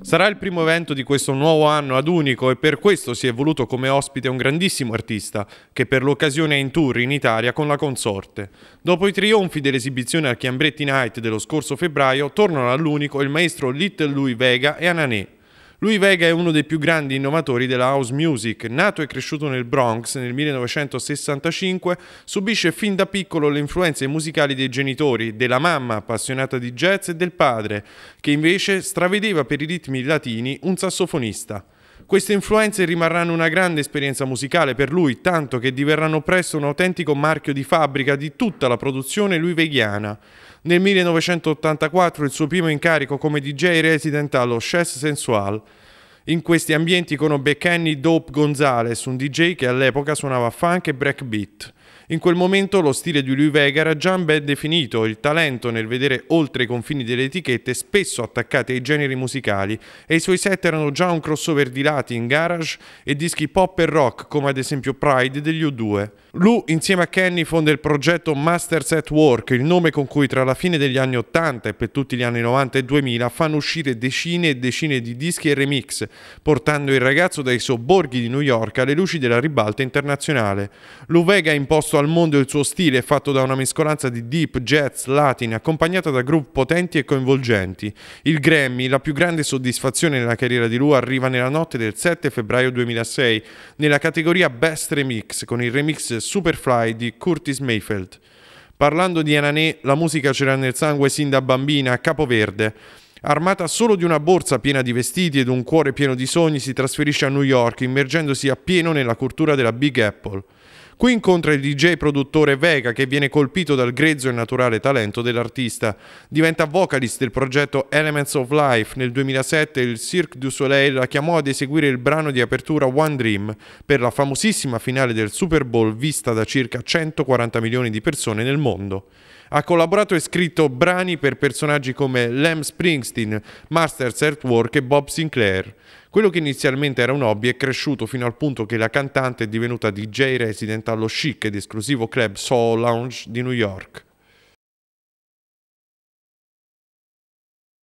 Sarà il primo evento di questo nuovo anno ad Unico e per questo si è voluto come ospite un grandissimo artista che per l'occasione è in tour in Italia con la consorte. Dopo i trionfi dell'esibizione al Chiambretti Night dello scorso febbraio tornano all'Unico il maestro Little Louis Vega e Anané. Louis Vega è uno dei più grandi innovatori della house music. Nato e cresciuto nel Bronx nel 1965, subisce fin da piccolo le influenze musicali dei genitori, della mamma appassionata di jazz e del padre, che invece stravedeva per i ritmi latini un sassofonista. Queste influenze rimarranno una grande esperienza musicale per lui, tanto che diverranno presto un autentico marchio di fabbrica di tutta la produzione luiveghiana. Nel 1984 il suo primo incarico come DJ resident allo Chess Sensual. In questi ambienti conobbe Kenny Dope Gonzalez, un DJ che all'epoca suonava funk e breakbeat. In quel momento lo stile di Louis Vega era già ben definito, il talento nel vedere oltre i confini delle etichette spesso attaccate ai generi musicali e i suoi set erano già un crossover di lati in garage e dischi pop e rock come ad esempio Pride degli U2. Lou insieme a Kenny fonda il progetto Masters at Work, il nome con cui tra la fine degli anni 80 e per tutti gli anni 90 e 2000 fanno uscire decine e decine di dischi e remix, portando il ragazzo dai sobborghi di New York alle luci della ribalta internazionale. Lou Vega importa opposto al mondo il suo stile è fatto da una mescolanza di deep, jazz, latin, accompagnata da groove potenti e coinvolgenti. Il Grammy, la più grande soddisfazione nella carriera di Lu, arriva nella notte del 7 febbraio 2006, nella categoria Best Remix, con il remix Superfly di Curtis Mayfield. Parlando di Ananè, la musica c'era nel sangue sin da bambina, a Capoverde. Armata solo di una borsa piena di vestiti ed un cuore pieno di sogni, si trasferisce a New York, immergendosi appieno nella cultura della Big Apple. Qui incontra il DJ produttore Vega che viene colpito dal grezzo e naturale talento dell'artista. Diventa vocalist del progetto Elements of Life. Nel 2007 il Cirque du Soleil la chiamò ad eseguire il brano di apertura One Dream per la famosissima finale del Super Bowl vista da circa 140 milioni di persone nel mondo. Ha collaborato e scritto brani per personaggi come Lem Springsteen, Masters at Work e Bob Sinclair. Quello che inizialmente era un hobby è cresciuto fino al punto che la cantante è divenuta DJ resident allo chic ed esclusivo club Soul Lounge di New York.